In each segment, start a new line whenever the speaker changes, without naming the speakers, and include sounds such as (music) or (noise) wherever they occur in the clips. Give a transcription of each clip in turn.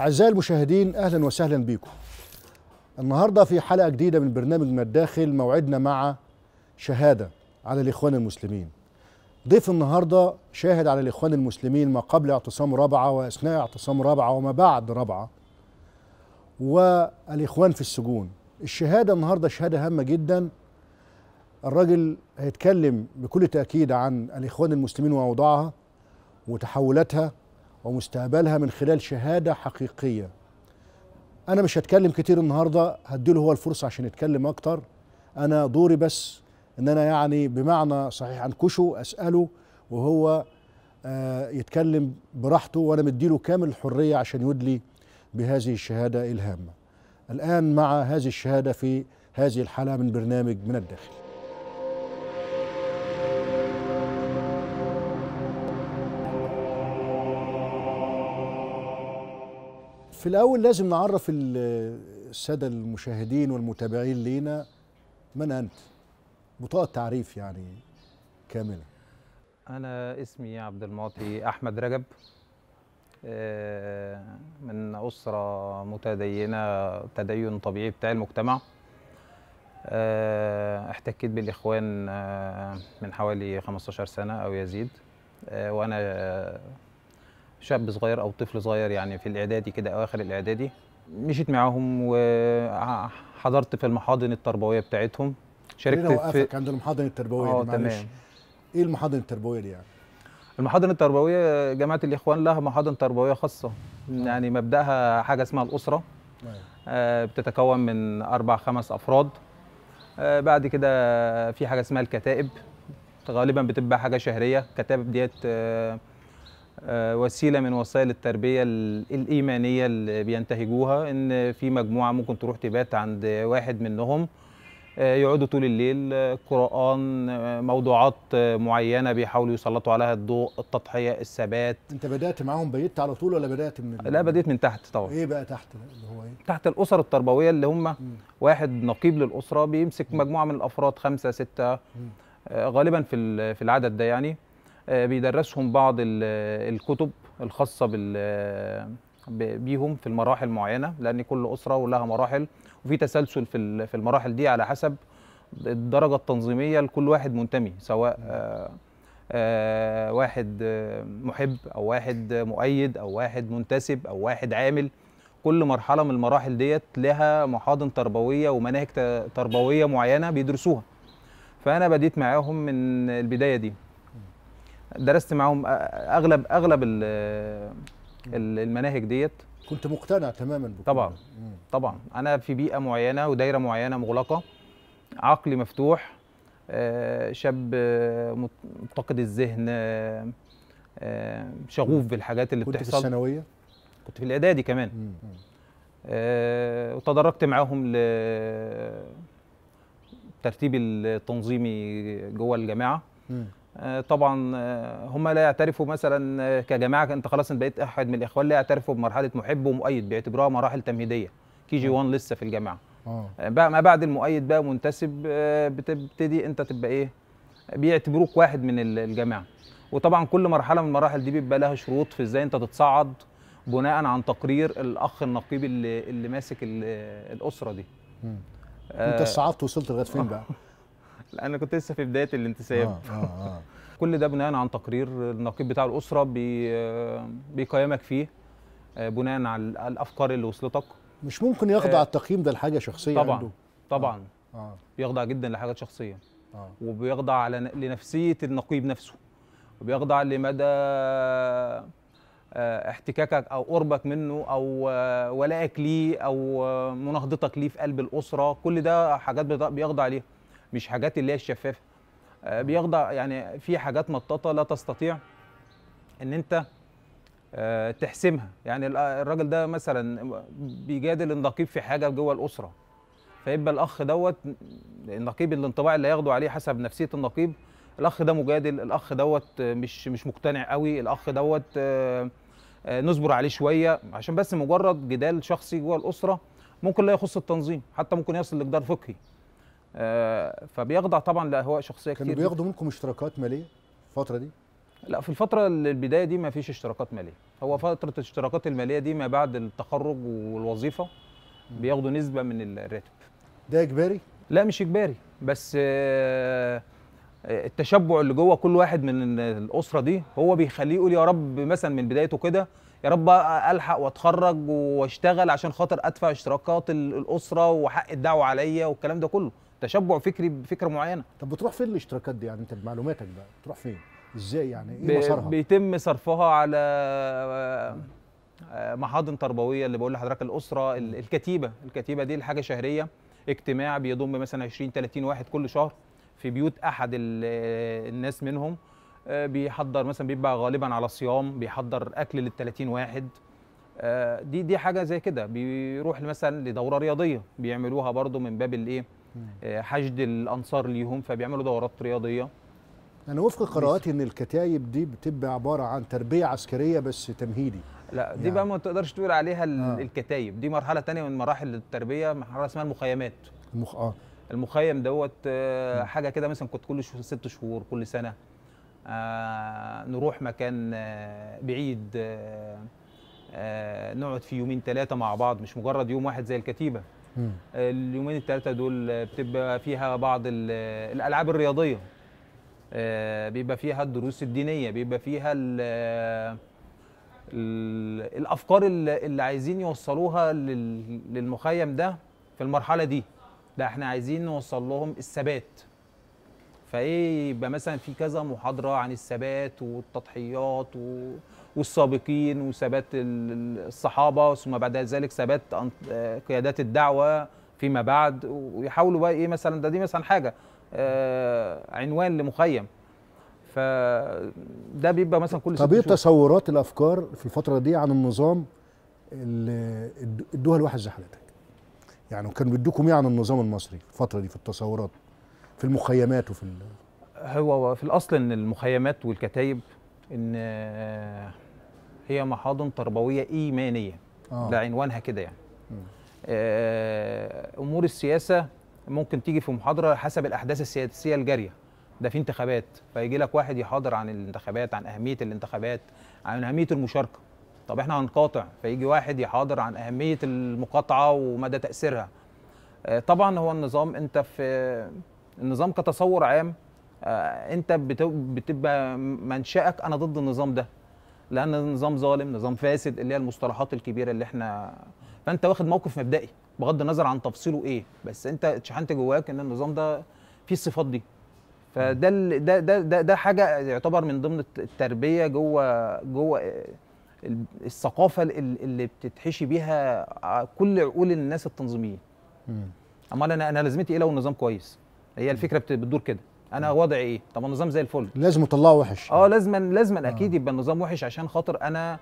أعزائي المشاهدين أهلا وسهلا بكم النهاردة في حلقة جديدة من برنامج من الداخل موعدنا مع شهادة على الإخوان المسلمين ضيف النهاردة شاهد على الإخوان المسلمين ما قبل اعتصام رابعة وأثناء اعتصام رابعة وما بعد رابعة والإخوان في السجون الشهادة النهاردة شهادة هامة جدا الراجل هيتكلم بكل تأكيد عن الإخوان المسلمين وأوضاعها وتحولاتها ومستقبلها من خلال شهادة حقيقية أنا مش هتكلم كتير النهاردة هديله هو الفرصة عشان يتكلم أكتر أنا دوري بس إن أنا يعني بمعنى صحيح أنكشه أسأله وهو آه يتكلم براحته وأنا مديله كامل الحرية عشان يدلي بهذه الشهادة الهامة الآن مع هذه الشهادة في هذه الحلقة من برنامج من الداخل في الأول لازم نعرف السادة المشاهدين والمتابعين لينا من أنت بطاقة تعريف يعني كاملة
أنا اسمي عبد المعطي أحمد رجب آه، من أسرة متدينة تدين طبيعي بتاع المجتمع آه، احتكيت بالإخوان آه، من حوالي 15 سنة أو يزيد وأنا شاب صغير او طفل صغير يعني في الاعدادي كده اواخر الاعدادي مشيت معاهم وحضرت في المحاضن التربويه بتاعتهم شاركت في عند المحاضن التربويه اه تمام ايه المحاضن التربويه دي يعني المحاضن التربويه جماعه الاخوان لها محاضن تربويه خاصه آه. يعني مبداها حاجه اسمها الاسره طيب. آه بتتكون من اربع خمس افراد آه بعد كده في حاجه اسمها الكتائب غالبا بتبقى حاجه شهريه الكتائب ديت آه آه، وسيله من وسائل التربيه الايمانيه اللي بينتهجوها ان في مجموعه ممكن تروح تبات عند واحد منهم آه، يقعدوا طول الليل آه، قرآن موضوعات معينة بيحاولوا يسلطوا عليها الضوء التضحية الثبات
أنت بدأت معاهم بيت على طول ولا بدأت من
لا بديت من تحت طبعا
إيه بقى تحت اللي هو إيه؟
تحت الأسر التربوية اللي هم واحد نقيب للأسرة بيمسك مجموعة من الأفراد خمسة ستة غالبا في في العدد ده يعني آه، بيدرسهم بعض الكتب الخاصه بيهم في المراحل معينه لان كل اسره ولها مراحل وفي تسلسل في في المراحل دي على حسب الدرجه التنظيميه لكل واحد منتمي سواء آه، آه، واحد محب او واحد مؤيد او واحد منتسب او واحد عامل كل مرحله من المراحل ديت لها محاضن تربويه ومناهج تربويه معينه بيدرسوها فانا بديت معاهم من البدايه دي درست معاهم اغلب اغلب المناهج ديت كنت مقتنع تماما بكل طبعا طبعا انا في بيئه معينه ودايره معينه مغلقه عقلي مفتوح آه، شاب متقد الذهن آه، آه، شغوف بالحاجات اللي كنت بتحصل كنت في الثانويه كنت في الاعدادي كمان وتدرجت معاهم لترتيب التنظيمي جوه الجامعه آه، طبعا آه، هم لا يعترفوا مثلا آه، كجماعه انت خلاص انت بقيت احد من الاخوان لا يعترفوا بمرحله محب ومؤيد بيعتبروها مراحل تمهيديه كي جي 1 لسه في الجامعه بقى ما بعد المؤيد بقى منتسب بتبتدي انت تبقى ايه بيعتبروك واحد من الجامعه وطبعا كل مرحله من المراحل دي بيبقى لها شروط في ازاي انت تتصعد بناء عن تقرير الاخ النقيب اللي, اللي ماسك الاسره دي انت صعدت
وصلت لغايه فين بقى (laughs)
لان كنت لسه في بدايه الانتساب آه آه آه. (laughs) كل ده بناء عن تقرير النقيب بتاع الاسره بي آه، بيقيمك فيه آه، بناء على الافكار اللي وصلتك
مش ممكن يخضع آه، التقييم ده لحاجه شخصيه طبعا عنده.
طبعا آه. آه. بيخضع جدا لحاجات شخصيه آه. وبيخضع على لنفسيه النقيب نفسه وبيخضع لمدى احتكاكك او قربك منه او ولائك ليه او مناهضتك ليه في قلب الاسره كل ده حاجات بيخضع ليها مش حاجات اللي هي الشفافه آه، بيخضع يعني في حاجات مطاطه لا تستطيع ان انت آه، تحسمها يعني آه، الراجل ده مثلا بيجادل النقيب في حاجه جوه الاسره فيبقى الاخ دوت النقيب الانطباع اللي هياخده عليه حسب نفسيه النقيب الاخ ده مجادل الاخ دوت مش مش مقتنع قوي الاخ دوت نصبر عليه شويه عشان بس مجرد جدال شخصي جوه الاسره ممكن لا يخص التنظيم حتى ممكن يصل لجدار فقهي آه، فبيخضع طبعا لاهواء شخصيه كتير كانوا بياخدوا
منكم اشتراكات ماليه الفتره دي؟
لا في الفترة البداية دي ما فيش اشتراكات مالية هو فترة الاشتراكات المالية دي ما بعد التخرج والوظيفة بياخدوا نسبة من الراتب ده إجباري؟ لا مش إجباري بس آه، التشبع اللي جوه كل واحد من الأسرة دي هو بيخليه يقول يا رب مثلا من بدايته كده يا رب ألحق وأتخرج وأشتغل عشان خاطر أدفع اشتراكات الأسرة وحق الدعوة عليا والكلام ده كله تشبع فكري بفكره معينه طب بتروح فين الاشتراكات دي يعني انت بمعلوماتك بقى بتروح فين
ازاي يعني ايه مسارها
بيتم صرفها على آه، محاضن تربويه اللي بقول لحضرتك الاسره الكتيبه الكتيبه دي الحاجه شهريه اجتماع بيضم مثلا 20 30 واحد كل شهر في بيوت احد الناس منهم آه، بيحضر مثلا بيبقى غالبا على صيام بيحضر اكل لل 30 واحد آه، دي دي حاجه زي كده بيروح مثلا لدوره رياضيه بيعملوها برضو من باب الايه آه، حشد الانصار ليهم فبيعملوا دورات رياضيه
انا وفق قراءاتي ان الكتايب دي بتبقى عباره عن تربيه عسكريه بس تمهيدي
لا دي يعني. بقى ما تقدرش تقول عليها آه. الكتايب دي مرحله تانية من مراحل التربيه مرحله اسمها المخيمات المخ... آه. المخيم دوت آه، حاجه كده مثلا كنت كل ست شهور كل سنه آه نروح مكان آه بعيد آه آه نقعد في يومين ثلاثه مع بعض مش مجرد يوم واحد زي الكتيبه اليومين الثلاثه دول بتبقى فيها بعض الالعاب الرياضيه آه، بيبقى فيها الدروس الدينيه بيبقى فيها الـ الـ الافكار اللي عايزين يوصلوها للمخيم ده في المرحله دي ده احنا عايزين نوصل لهم الثبات فايه يبقى مثلا في كذا محاضره عن الثبات والتضحيات و... والسابقين وثبات الصحابه ثم بعد ذلك ثبات قيادات الدعوه فيما بعد ويحاولوا بقى ايه مثلا ده دي مثلا حاجه آه، عنوان لمخيم فده بيبقى مثلا كل طب ايه تصورات
الافكار في الفتره دي عن النظام اللي ادوها لواحد زي حضرتك يعني كانوا بيدوكم ايه عن النظام المصري الفتره دي في التصورات في المخيمات وفي
هو في الاصل ان المخيمات والكتايب ان آه، هي محاضن تربويه ايمانيه آه. عنوانها كده يعني آه، امور السياسه ممكن تيجي في محاضره حسب الاحداث السياسيه الجاريه ده في انتخابات فيجي لك واحد يحاضر عن الانتخابات عن اهميه الانتخابات عن اهميه المشاركه طب احنا هنقاطع فيجي واحد يحاضر عن اهميه المقاطعه ومدى تاثيرها آه، طبعا هو النظام انت في النظام كتصور عام آه، انت بتبقى منشأك انا ضد النظام ده لان النظام ظالم نظام فاسد اللي هي المصطلحات الكبيره اللي احنا فانت واخد موقف مبدئي بغض النظر عن تفصيله ايه بس انت اتشحنت جواك ان النظام ده فيه الصفات دي فده ده ده ده, ده حاجه يعتبر من ضمن التربيه جوه جوه الثقافه اللي بتتحشي بيها كل عقول الناس التنظيميين امال انا انا لازمتي ايه لو النظام كويس هي الفكره بتدور كده انا وضعي ايه طب النظام زي الفل
لازم اطلعه وحش
اه لازما لازما اكيد آه. يبقى النظام وحش عشان خاطر انا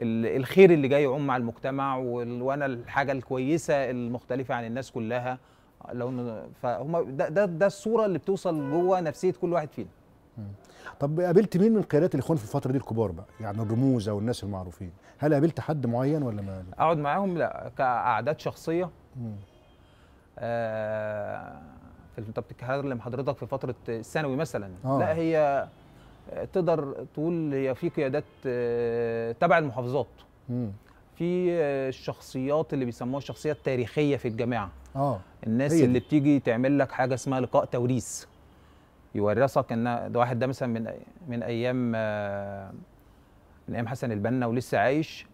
الخير اللي جاي يعم مع المجتمع وانا الحاجه الكويسه المختلفه عن الناس كلها لو فهم ده ده, ده الصوره اللي بتوصل جوه نفسيه كل واحد فينا
طب قابلت مين من قيادات الاخوان في الفتره دي الكبار بقى يعني الرموز او الناس المعروفين هل قابلت حد معين ولا ما
اقعد معاهم لا كاعداد شخصيه آه انت بتتكلم حضرتك في فتره الثانوي مثلا أوه. لا هي تقدر تقول هي في قيادات آه، تبع المحافظات مم. في آه، الشخصيات اللي بيسموها الشخصيه التاريخيه في الجامعه اه الناس هي. اللي بتيجي تعمل لك حاجه اسمها لقاء توريث يورثك ان ده واحد ده مثلا من من ايام آه، من ايام حسن البنا ولسه عايش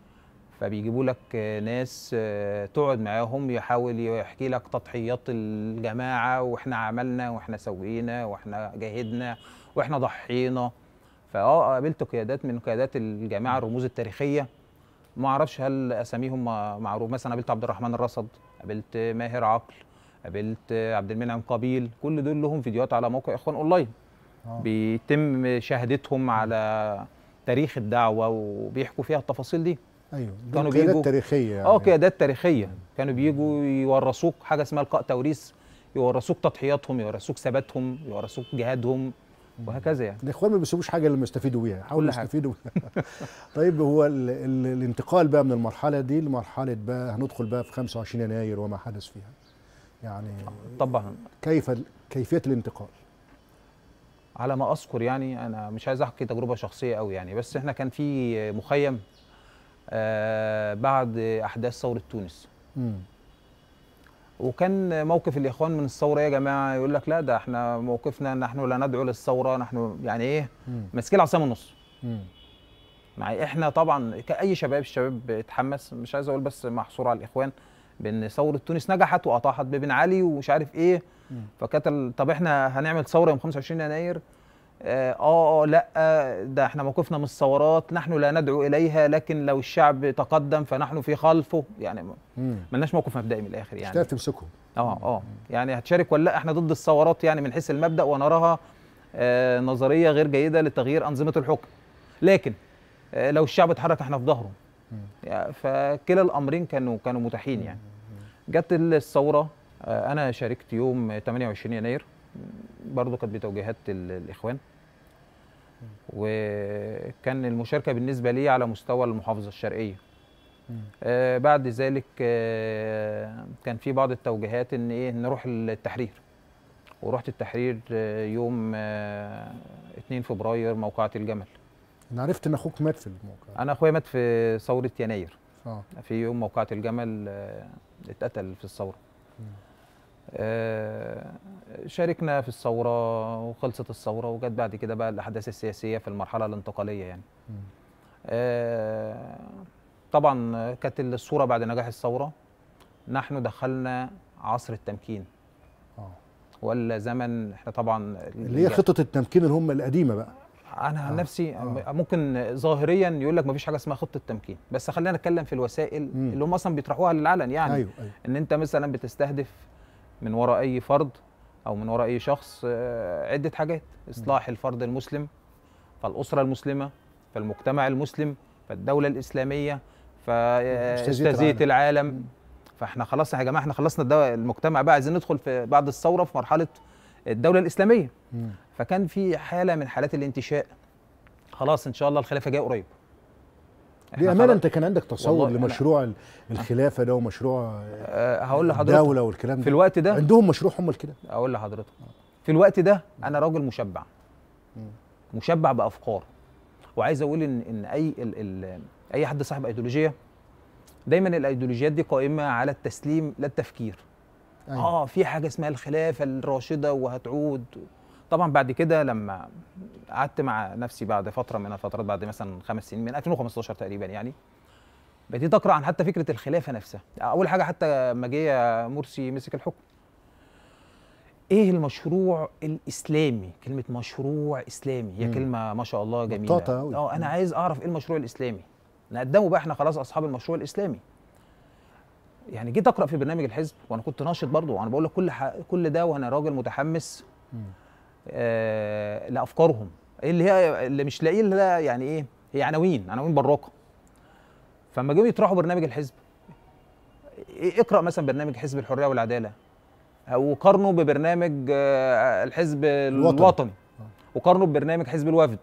فبيجيبوا لك ناس آه، تقعد معاهم يحاول يحكي لك تضحيات الجماعه واحنا عملنا واحنا سوينا واحنا جاهدنا واحنا ضحينا فاه آه، قابلت قيادات من قيادات الجماعه الرموز التاريخيه ما اعرفش هل اساميهم معروف مثلا قابلت عبد الرحمن الرصد قابلت ماهر عقل قابلت عبد المنعم قبيل كل دول لهم فيديوهات على موقع اخوان اونلاين آه. بيتم شهادتهم على تاريخ الدعوه وبيحكوا فيها التفاصيل دي
ايوه كانوا بيجوا تاريخيه يعني.
اه قيادات تاريخيه كانوا بيجوا يورثوك حاجه اسمها لقاء توريث يورثوك تضحياتهم يورثوك ثباتهم يورثوك جهادهم وهكذا يعني
الاخوان ما بيسيبوش حاجه اللي يستفيدوا بيها حاولوا يستفيدوا بيها (laughs) طيب هو الـ الـ الانتقال بقى من المرحله دي لمرحله بقى هندخل بقى في 25 يناير وما حدث فيها
يعني طبعا
كيف كيفيه الانتقال
على ما اذكر يعني انا مش عايز احكي تجربه شخصيه قوي يعني بس احنا كان في مخيم آه، بعد احداث ثوره تونس وكان موقف الاخوان من الثوره يا جماعه يقول لك لا ده احنا موقفنا نحن لا ندعو للثوره نحن يعني ايه ماسكين العصا من النص مع إيه؟ احنا طبعا كاي شباب الشباب اتحمس مش عايز اقول بس محصور على الاخوان بان ثوره تونس نجحت واطاحت ببن علي ومش عارف ايه فكانت طب احنا هنعمل ثوره يوم 25 يناير آه،, آه،, اه لا ده احنا موقفنا من الثورات نحن لا ندعو اليها لكن لو الشعب تقدم فنحن في خلفه يعني ملناش موقف مبدئي من الاخر يعني مش تمسكهم آه،, اه اه يعني هتشارك ولا لا احنا ضد الثورات يعني من حيث المبدا ونراها آه نظريه غير جيده لتغيير انظمه الحكم لكن آه لو الشعب اتحرك احنا في ظهره يعني فكلا الامرين كانوا كانوا متاحين يعني جت الثوره آه انا شاركت يوم 28 يناير برضو كانت بتوجيهات الاخوان وكان المشاركه بالنسبه لي على مستوى المحافظه الشرقيه آه بعد ذلك آه كان في بعض التوجيهات ان ايه نروح التحرير ورحت التحرير آه يوم 2 آه، فبراير موقعة الجمل
انا عرفت ان اخوك مات في الموقع
انا اخويا مات في ثوره يناير آه. في يوم موقعة الجمل آه، اتقتل في الثوره آه، شاركنا في الثوره وخلصت الثوره وجت بعد كده بقى الاحداث السياسيه في المرحله الانتقاليه يعني آه، طبعا كانت الصوره بعد نجاح الثوره نحن دخلنا عصر التمكين آه. ولا زمن احنا طبعا اللي هي خطه
التمكين اللي هم القديمه بقى
انا عن نفسي أوه. ممكن ظاهريا يقول لك ما فيش حاجه اسمها خطه تمكين بس خلينا نتكلم في الوسائل مم. اللي هم اصلا بيطرحوها للعلن يعني أيوه أيوه. ان انت مثلا بتستهدف من وراء اي فرد او من وراء اي شخص آه، عده حاجات اصلاح الفرد المسلم فالاسره المسلمه فالمجتمع المسلم فالدوله الاسلاميه فاستزيت آه، العالم فاحنا خلاص يا جماعه احنا خلصنا المجتمع بقى عايزين ندخل في بعد الثوره في مرحله الدوله الاسلاميه فكان في حاله من حالات الانتشاء خلاص ان شاء الله الخلافه جايه قريب
بامانه انت كان عندك تصور لمشروع الخلافه ده ومشروع
آه، هقول آه، لحضرتك الدوله والكلام ده في الوقت ده عندهم مشروع هم كده اقول لحضرتك في الوقت ده انا راجل مشبع مشبع بافكار وعايز اقول ان ان اي الـ الـ اي حد صاحب ايديولوجيه دايما الايديولوجيات دي قائمه على التسليم لا التفكير أيوة. اه في حاجه اسمها الخلافه الراشده وهتعود طبعا بعد كده لما قعدت مع نفسي بعد فتره من الفترات بعد مثلا خمس سنين من 2015 تقريبا يعني بديت اقرا عن حتى فكره الخلافه نفسها اول حاجه حتى لما جه مرسي مسك الحكم ايه المشروع الاسلامي كلمه مشروع اسلامي هي كلمه ما شاء الله جميله اه انا عايز اعرف ايه المشروع الاسلامي نقدمه بقى احنا خلاص اصحاب المشروع الاسلامي يعني جيت اقرا في برنامج الحزب وانا كنت ناشط برضه وانا بقول لك كل كل ده وانا راجل متحمس مم. آه، لافكارهم ايه اللي هي اللي مش لاقيه لها يعني ايه هي عناوين عناوين براقه فلما جم يطرحوا برنامج الحزب اقرا مثلا برنامج حزب الحريه والعداله وقارنه ببرنامج آه، الحزب الوطني, الوطن. وقارنه ببرنامج حزب الوفد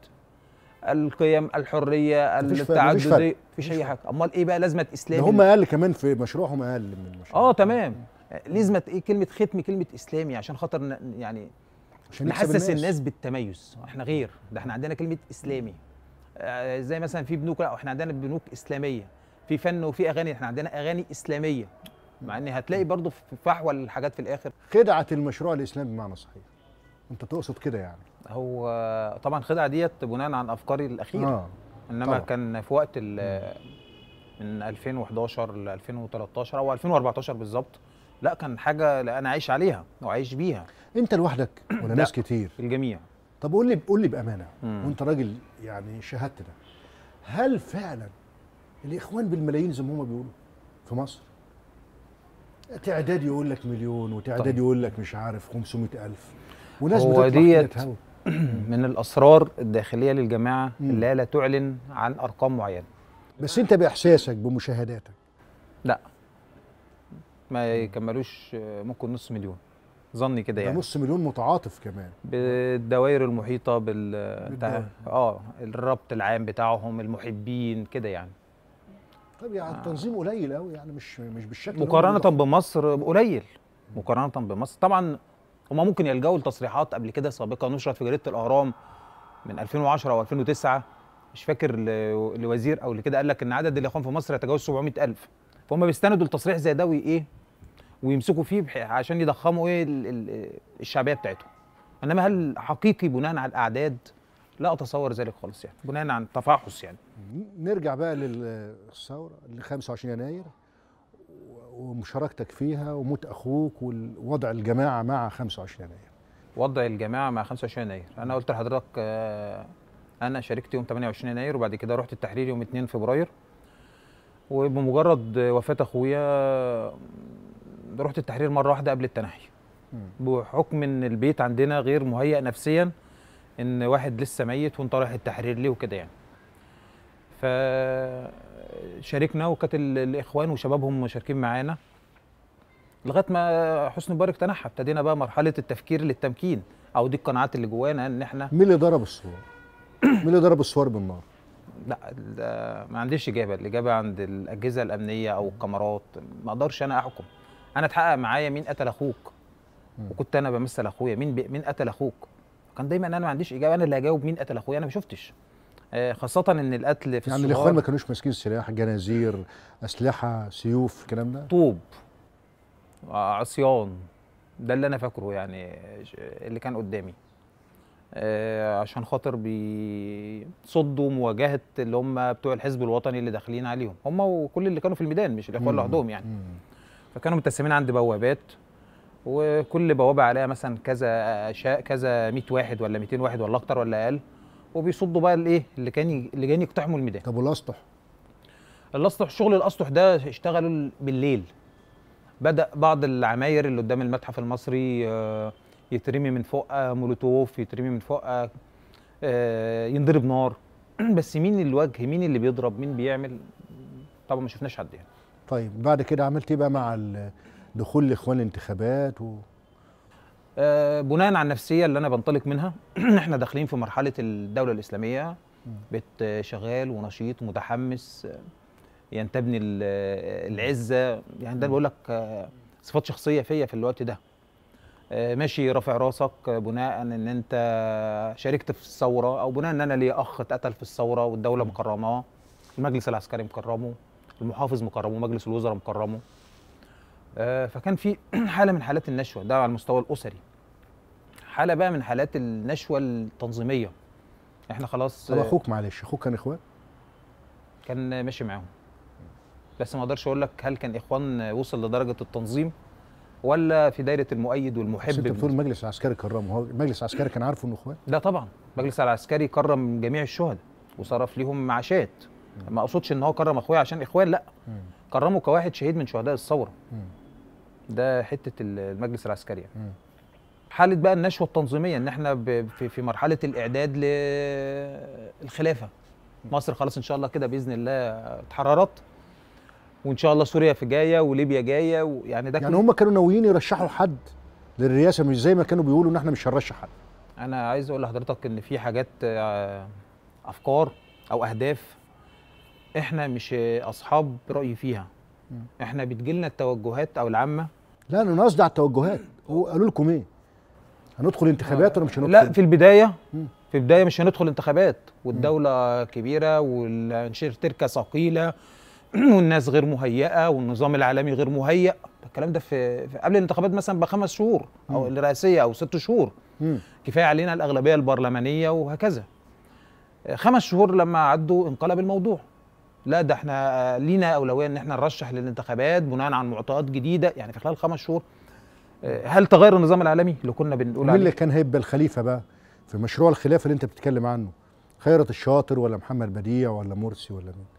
القيم الحريه التعدديه فيش اي حاجه امال ايه بقى لازمه اسلامي هم اقل
كمان في مشروعهم اقل من المشروع
اه تمام لازمه ايه كلمه ختم كلمه اسلامي عشان خاطر يعني عشان نحسس الناس. الناس بالتميز احنا غير ده احنا عندنا كلمه اسلامي آه، زي مثلا في بنوك لا احنا عندنا بنوك اسلاميه في فن وفي اغاني احنا عندنا اغاني اسلاميه مع ان هتلاقي برضه في فحوى الحاجات في الاخر خدعه المشروع الاسلامي بمعنى صحيح انت تقصد كده يعني هو طبعا خدعه ديت بناء عن افكاري الاخيره آه. انما طبعا. كان في وقت من 2011 ل 2013 او 2014 بالظبط لا كان حاجه لا انا عايش عليها وعايش بيها
انت لوحدك ولا ناس كتير الجميع طب قول لي قول لي بامانه مم. وانت راجل يعني ده هل فعلا الاخوان بالملايين زي ما هما بيقولوا في مصر تعداد يقول لك مليون وتعداد طيب. يقول لك مش عارف 500000 وناس هو ديت
(clears throat) من الاسرار الداخليه للجماعه اللي لا تعلن عن ارقام معينه
بس انت باحساسك بمشاهداتك
لا ما يكملوش ممكن نص مليون ظني كده يعني نص
مليون متعاطف كمان
بالدوائر المحيطه بال اه الربط العام بتاعهم المحبين كده يعني
طب يعني آه. التنظيم قليل قوي يعني مش مش بالشكل مقارنه
بمصر قليل مقارنه بمصر طبعا هما ممكن يلجأوا لتصريحات قبل كده سابقه نشرت في جريده الاهرام من 2010 او 2009 مش فاكر لوزير او لكده قال لك ان عدد الاخوان في مصر يتجاوز 700000 فهم بيستندوا لتصريح زي ده وايه ويمسكوا فيه عشان يضخموا ايه الشعبيه بتاعتهم انما هل حقيقي بناء على الاعداد لا اتصور ذلك خالص يعني بناء على تفحص يعني
نرجع بقى للثوره ل 25 يناير ومشاركتك فيها وموت اخوك ووضع الجماعه مع 25
يناير وضع الجماعه مع 25 يناير انا قلت لحضرتك آه، انا شاركت يوم 28 يناير وبعد كده رحت التحرير يوم 2 فبراير وبمجرد وفاه اخويا رحت التحرير مره واحده قبل التنحي بحكم ان البيت عندنا غير مهيئ نفسيا ان واحد لسه ميت وانت رايح التحرير ليه وكده يعني فشاركنا وكانت الاخوان وشبابهم مشاركين معانا لغايه ما حسني مبارك تنحى ابتدينا بقى مرحله التفكير للتمكين او دي القناعات اللي جوانا ان احنا
مين اللي ضرب الصور؟ مين اللي ضرب الصور
بالنار؟ لا ما عنديش اجابه الاجابه عند الاجهزه الامنيه او الكاميرات ما اقدرش انا احكم انا اتحقق معايا مين قتل اخوك وكنت انا بمثل اخويا مين بي... مين قتل اخوك كان دايما انا ما عنديش اجابه انا اللي هجاوب مين قتل اخويا انا ما شفتش آه، خاصة ان القتل في يعني الاخوان ما
كانوش ماسكين سلاح جنازير اسلحة سيوف
الكلام ده طوب آه، عصيان ده اللي انا فاكره يعني اللي كان قدامي آه، عشان خاطر بيصدوا مواجهه اللي هم بتوع الحزب الوطني اللي داخلين عليهم هم وكل اللي كانوا في الميدان مش الاخوان لوحدهم يعني فكانوا متقسمين عند بوابات وكل بوابه عليها مثلا كذا كذا 100 واحد ولا 200 واحد ولا اكتر ولا اقل وبيصدوا بقى الايه اللي كان اللي جايين يقتحموا الميدان طب والاسطح الاسطح شغل الاسطح ده اشتغلوا بالليل بدا بعض العماير اللي قدام المتحف المصري آه يترمي من فوق آه، مولوتوف يترمي من فوق آه، آه، ينضرب نار (clears throat) بس مين الوجه مين اللي بيضرب مين بيعمل طبعا ما شفناش حد يعني
طيب بعد كده عملت ايه بقى مع دخول الاخوان الانتخابات و...
بناء على النفسيه اللي انا بنطلق منها (clears throat) احنا داخلين في مرحله الدوله الاسلاميه بيت شغال ونشيط ومتحمس ينتبني العزه يعني ده بقول لك صفات شخصيه فيا في الوقت ده آه، ماشي رافع راسك بناء ان انت شاركت في الثوره او بناء ان انا لي اخ اتقتل في الثوره والدوله مكرماه المجلس العسكري مكرمه المحافظ مكرمه مجلس الوزراء مكرمه آه، فكان في (clears throat) حاله من حالات النشوه ده على المستوى الاسري حاله بقى من حالات النشوه التنظيميه احنا خلاص طب اخوك
معلش اخوك كان اخوان
كان ماشي معاهم بس ما اقدرش اقول لك هل كان اخوان وصل لدرجه التنظيم ولا في دايره المؤيد والمحب بس انت بتقول
المجلس العسكري كرمه هو المجلس العسكري كان عارفه انه اخوان
لا طبعا المجلس العسكري كرم جميع الشهداء وصرف ليهم معاشات ما اقصدش ان هو كرم اخويا عشان اخوان لا كرمه كواحد شهيد من شهداء الثوره ده حته المجلس العسكري يعني. حاله بقى النشوه التنظيميه ان احنا في مرحله الاعداد للخلافه مصر خلاص ان شاء الله كده باذن الله اتحررت وان شاء الله سوريا في جايه وليبيا جايه ويعني ده يعني هم
كانوا ناويين يرشحوا حد للرئاسه مش زي ما كانوا بيقولوا ان احنا مش هنرشح حد
انا عايز اقول لحضرتك ان في حاجات آه، افكار او اهداف احنا مش اصحاب راي فيها احنا بتجيلنا التوجهات او العامه
لا انا قصدي على التوجهات قالوا لكم ايه هندخل انتخابات ولا مش هندخل لا في
البدايه في البدايه مش هندخل انتخابات والدوله كبيره والشركه ثقيله (clears throat) والناس غير مهيئه والنظام العالمي غير مهيئ الكلام ده في, في قبل الانتخابات مثلا بخمس شهور او م. الرئاسيه او ست شهور م. كفايه علينا الاغلبيه البرلمانيه وهكذا خمس شهور لما عدوا انقلب الموضوع لا ده احنا لينا اولويه ان احنا نرشح للانتخابات بناء على معطيات جديده يعني في خلال خمس شهور آه، هل تغير النظام العالمي اللي كنا
بنقول عليه اللي كان هيبقى الخليفه بقى في مشروع الخلافه اللي انت بتتكلم عنه خيرت الشاطر ولا محمد بديع ولا مرسي ولا مين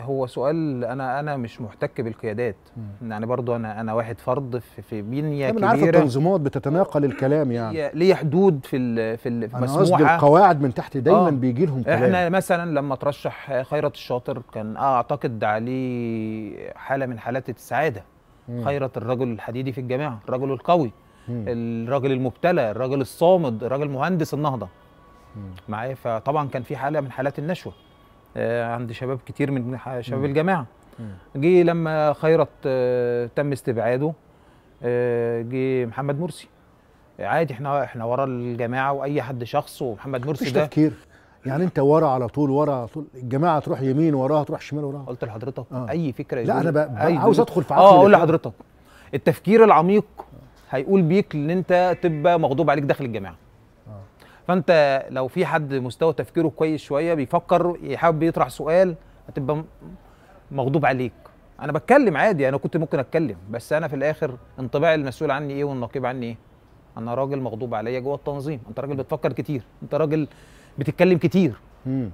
هو سؤال انا انا مش محتك بالقيادات يعني برضو انا انا واحد فرد في, في بنيه كبيره عارف التنظيمات
بتتناقل آه، الكلام
يعني ليه حدود في الـ في المسموحه انا قصدي القواعد من تحت دايما آه. بيجي لهم كلام احنا مثلا لما ترشح خيرت الشاطر كان آه، اعتقد عليه حاله من حالات السعاده مم. خيرت الرجل الحديدي في الجامعه الرجل القوي مم. الراجل المبتلى الراجل الصامد الراجل مهندس النهضه معايا فطبعا كان في حاله من حالات النشوه آه، عند شباب كتير من شباب الجامعه جه لما خيرت آه، تم استبعاده آه، جه محمد مرسي عادي احنا احنا ورا الجماعه واي حد شخص ومحمد مرسي ده تفكير
يعني انت ورا على طول ورا على طول الجماعه تروح يمين وراها تروح شمال وراها قلت لحضرتك آه. اي فكره لا انا بقى بقى عاوز ادخل في عقلك اه اقول لحضرتك
التفكير العميق هيقول بيك ان انت تبقى مغضوب عليك داخل الجماعه فانت لو في حد مستوى تفكيره كويس شويه بيفكر يحب يطرح سؤال هتبقى مغضوب عليك انا بتكلم عادي انا كنت ممكن اتكلم بس انا في الاخر انطباع المسؤول عني ايه والنقيب عني ايه انا راجل مغضوب عليا جوه التنظيم انت راجل بتفكر كتير انت راجل بتتكلم كتير مم.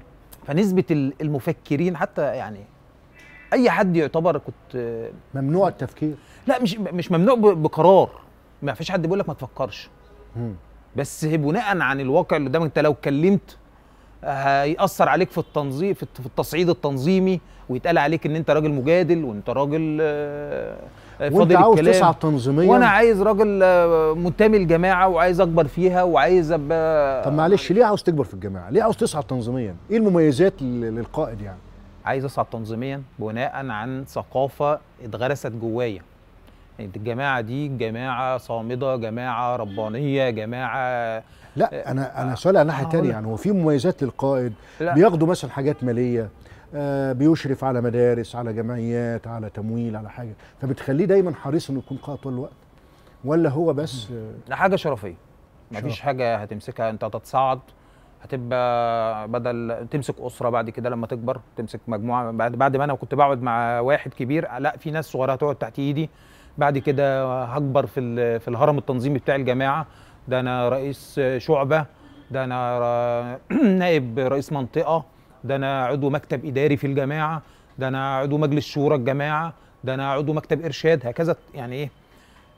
فنسبه المفكرين حتى يعني اي حد يعتبر كنت ممنوع التفكير لا مش مش ممنوع بقرار ما فيش حد بيقول لك ما تفكرش مم. بس بناء عن الواقع اللي قدامك انت لو اتكلمت آه، هيأثر عليك في التنظيم في التصعيد التنظيمي ويتقال عليك ان انت راجل مجادل وانت راجل آه، آه، الكلام وانت عاوز تسعى تنظيميا وانا عايز راجل منتمي لجماعه وعايز اكبر فيها وعايز ابقى طب
معلش ليه عاوز تكبر في الجماعه؟ ليه عاوز تسعى تنظيميا؟ ايه المميزات للقائد يعني؟
عايز اصعد تنظيميا بناء عن ثقافه اتغرست جوايا الجماعه دي جماعه صامده جماعه ربانيه جماعه لا آه، انا
آه، انا سؤال على ناحيه ثانيه يعني هو في مميزات للقائد بياخدوا مثلا حاجات ماليه آه، بيشرف على مدارس على جمعيات على تمويل على حاجه فبتخليه دايما حريص انه يكون قائد طول الوقت ولا هو بس
لا حاجه شرفيه ما فيش حاجه هتمسكها انت هتتصعد هتبقى بدل تمسك اسره بعد كده لما تكبر تمسك مجموعه بعد بعد ما انا كنت بقعد مع واحد كبير لا في ناس صغيره هتقعد تحت ايدي بعد كده هكبر في في الهرم التنظيمي بتاع الجماعه ده انا رئيس شعبه ده انا (clears throat) نائب رئيس منطقه ده انا عضو مكتب اداري في الجماعه ده انا عضو مجلس شورى الجماعه ده انا عضو مكتب ارشاد هكذا يعني ايه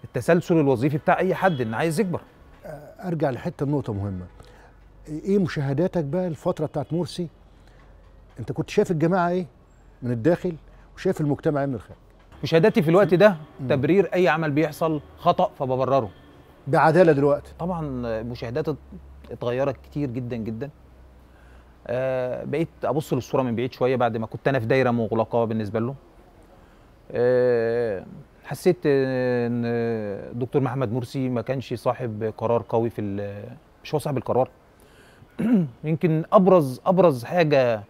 التسلسل الوظيفي بتاع اي حد ان عايز يكبر ارجع لحته نقطه مهمه ايه مشاهداتك بقى الفتره بتاعت مرسي
انت كنت شايف الجماعه ايه من الداخل وشايف المجتمع ايه من الخارج مشاهداتي في الوقت ده
تبرير اي عمل بيحصل خطا فببرره بعداله دلوقتي طبعا مشاهداتي اتغيرت كتير جدا جدا آه بقيت ابص للصوره من بعيد شويه بعد ما كنت انا في دايره مغلقه بالنسبه له آه حسيت ان دكتور محمد مرسي ما كانش صاحب قرار قوي في مش هو صاحب القرار (clears throat) يمكن ابرز ابرز حاجه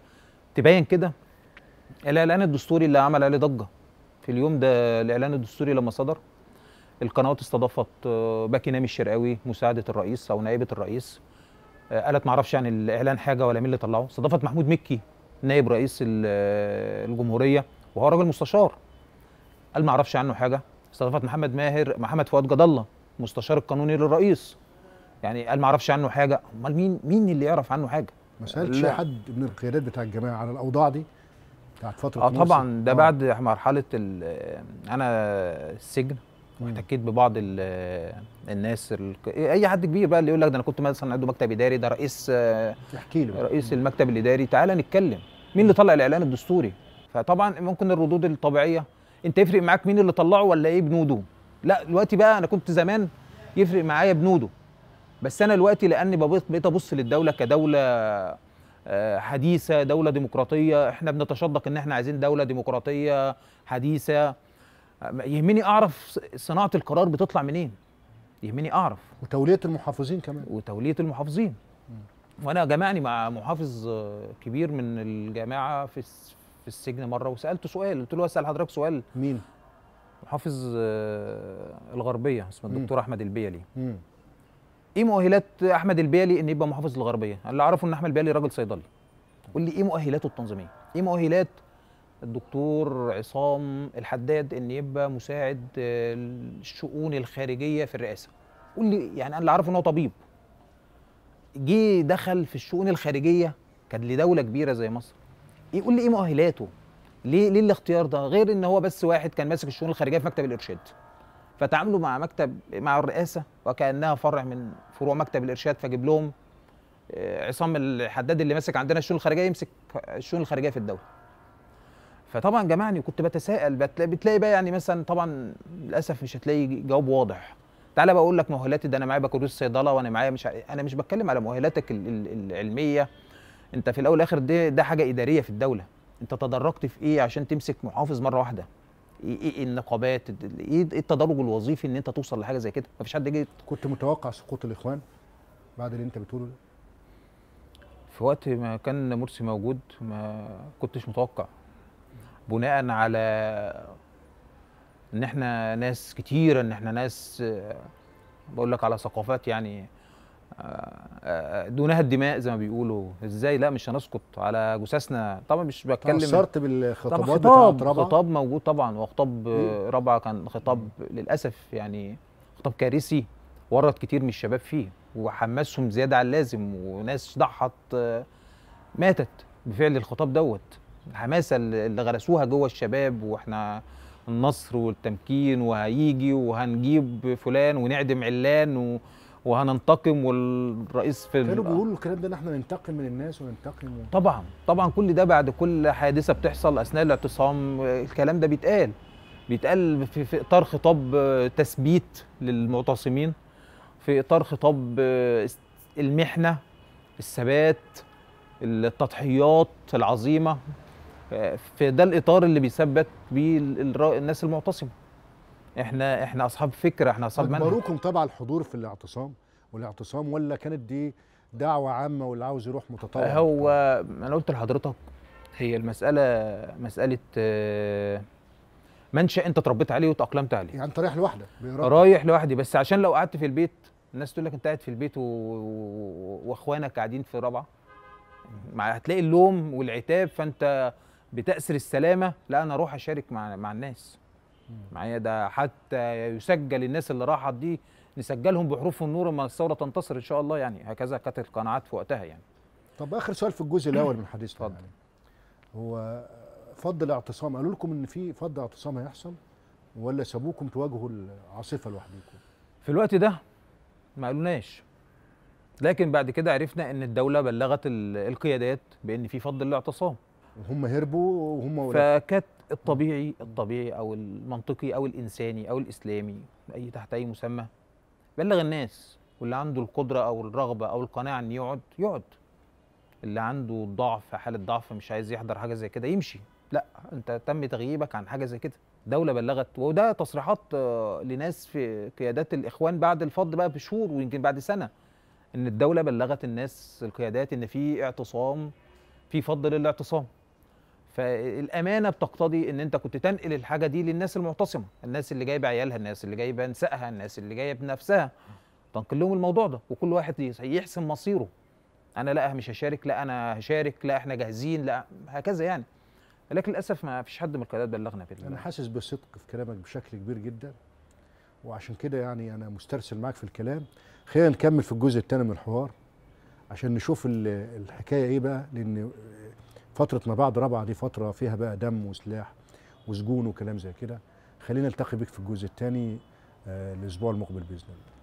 تبين كده الاعلان الدستوري اللي عمل عليه ضجه في اليوم ده الاعلان الدستوري لما صدر القنوات استضافت آه، باكي نامي الشرقاوي مساعده الرئيس او نائبه الرئيس آه، قالت معرفش عن يعني الاعلان حاجه ولا مين اللي طلعه استضافت محمود مكي نائب رئيس آه، الجمهوريه وهو راجل مستشار قال معرفش عنه حاجه استضافت محمد ماهر محمد فؤاد جد الله مستشار القانوني للرئيس يعني قال معرفش عنه حاجه امال مين مين اللي يعرف عنه حاجه ما سالتش حد
من القيادات بتاع الجماعه على الاوضاع دي بتاعت فتره اه طبعا ده آه. بعد
مرحله آه، انا السجن واحتكيت ببعض الناس اي حد كبير بقى اللي يقول لك ده انا كنت مثلا عنده مكتب اداري ده رئيس احكي آه، له رئيس المكتب الاداري تعالى نتكلم مين اللي طلع الاعلان الدستوري فطبعا ممكن الردود الطبيعيه انت يفرق معاك مين اللي طلعه ولا ايه بنوده لا دلوقتي بقى انا كنت زمان يفرق معايا بنوده بس انا دلوقتي لاني بقيت ابص للدوله كدوله حديثه دوله ديمقراطيه احنا بنتشدق ان احنا عايزين دوله ديمقراطيه حديثه يهمني اعرف صناعه القرار بتطلع منين يهمني اعرف وتوليه المحافظين كمان وتوليه المحافظين وانا جمعني مع محافظ كبير من الجامعه في في السجن مره وسالته سؤال قلت له اسال حضرتك سؤال مين محافظ آه، الغربيه اسمه الدكتور احمد البيلي ايه مؤهلات احمد البيالي ان يبقى محافظ الغربيه اللي اعرفه ان احمد البيالي راجل صيدلي قول لي ايه مؤهلاته التنظيميه ايه مؤهلات الدكتور عصام الحداد ان يبقى مساعد الشؤون الخارجيه في الرئاسه قول لي يعني انا اللي اعرفه ان هو طبيب جه دخل في الشؤون الخارجيه كان لدوله كبيره زي مصر يقول إيه، لي ايه مؤهلاته ليه ليه الاختيار ده غير ان هو بس واحد كان ماسك الشؤون الخارجيه في مكتب الارشاد فتعاملوا مع مكتب مع الرئاسه وكانها فرع من فروع مكتب الارشاد فاجيب لهم آه، عصام الحداد اللي ماسك عندنا الشؤون الخارجيه يمسك الشؤون الخارجيه في الدوله فطبعا جمعني كنت بتساءل بتلاقي بقى يعني مثلا طبعا للاسف مش هتلاقي جواب واضح تعالى بقول لك مؤهلاتي ده انا معايا بكالوريوس صيدله وانا معايا مش انا مش بتكلم على مؤهلاتك العلميه انت في الاول والاخر ده ده حاجه اداريه في الدوله انت تدرجت في ايه عشان تمسك محافظ مره واحده إيه-, ايه النقابات ايه التدرج الوظيفي ان انت توصل لحاجه زي كده مفيش حد جه كنت متوقع سقوط الاخوان بعد اللي انت بتقوله ده في وقت ما كان مرسي موجود ما كنتش متوقع بناء على ان احنا ناس كتيره ان احنا ناس بقول لك على ثقافات يعني آه، آه، دونها الدماء زي ما بيقولوا ازاي لا مش هنسقط على جثثنا طبعا مش بتكلم شرط بالخطابات خطاب رابعه خطاب موجود طبعا وخطاب رابعه كان خطاب للاسف يعني خطاب كارثي ورط كتير من الشباب فيه وحمسهم زياده عن اللازم وناس ضحت آه، ماتت بفعل الخطاب دوت الحماسه اللي غرسوها جوه الشباب واحنا النصر والتمكين وهيجي وهنجيب فلان ونعدم علان و... وهننتقم والرئيس في كانوا بيقولوا
الكلام ده ان احنا ننتقم من الناس وننتقم
طبعا طبعا كل ده بعد كل حادثه بتحصل اثناء الاعتصام الكلام ده بيتقال بيتقال في اطار خطاب آه، تثبيت للمعتصمين في اطار خطاب آه، المحنه الثبات التضحيات العظيمه آه، في ده الاطار اللي بيثبت بيه الناس المعتصمه احنا احنا اصحاب فكره احنا اصحاب منهج اجبروكم
طبعا الحضور في الاعتصام والاعتصام ولا كانت دي دعوه عامه واللي عاوز يروح متطوع
هو انا قلت لحضرتك هي المساله مساله آه، منشا انت تربيت عليه وتاقلمت عليه يعني انت رايح لوحدك رايح لوحدي بس عشان لو قعدت في البيت الناس تقول لك انت قاعد في البيت و... واخوانك قاعدين في رابعه مع هتلاقي اللوم والعتاب فانت بتأسر السلامه لا انا اروح اشارك مع مع الناس معايا ده حتى يسجل الناس اللي راحت دي نسجلهم بحروف النور ما الثوره تنتصر ان شاء الله يعني هكذا كانت القناعات في وقتها يعني
طب اخر سؤال في الجزء الاول من حديثنا اتفضل يعني. هو فض الاعتصام قالوا لكم ان في فض اعتصام هيحصل
ولا سابوكم تواجهوا العاصفه لوحدكم في الوقت ده ما قالوناش لكن بعد كده عرفنا ان الدوله بلغت القيادات بان في فض الاعتصام
وهم هربوا وهم
فكانت الطبيعي الطبيعي او المنطقي او الانساني او الاسلامي اي تحت اي مسمى بلغ الناس واللي عنده القدره او الرغبه او القناعه ان يقعد يقعد اللي عنده ضعف حاله ضعف مش عايز يحضر حاجه زي كده يمشي لا انت تم تغييبك عن حاجه زي كده دولة بلغت وده تصريحات آه، لناس في قيادات الإخوان بعد الفض بقى بشهور ويمكن بعد سنة إن الدولة بلغت الناس القيادات إن في اعتصام في فض للاعتصام فالامانه بتقتضي ان انت كنت تنقل الحاجه دي للناس المعتصمه الناس اللي جايبه عيالها الناس اللي جايبه نسائها الناس اللي جايه بنفسها تنقل لهم الموضوع ده وكل واحد يحسم مصيره انا لا مش هشارك لا انا هشارك لا احنا جاهزين لا هكذا يعني لكن للاسف ما فيش حد من القيادات بلغنا بالله انا حاسس بصدق في كلامك
بشكل كبير جدا وعشان كده يعني انا مسترسل معاك في الكلام خلينا نكمل في الجزء الثاني من الحوار عشان نشوف الحكايه ايه بقى لان فترة ما بعد رابعة دي فترة فيها بقى دم وسلاح وسجون وكلام زي كده خلينا نلتقي بك في الجزء الثاني آه، الأسبوع المقبل بإذن الله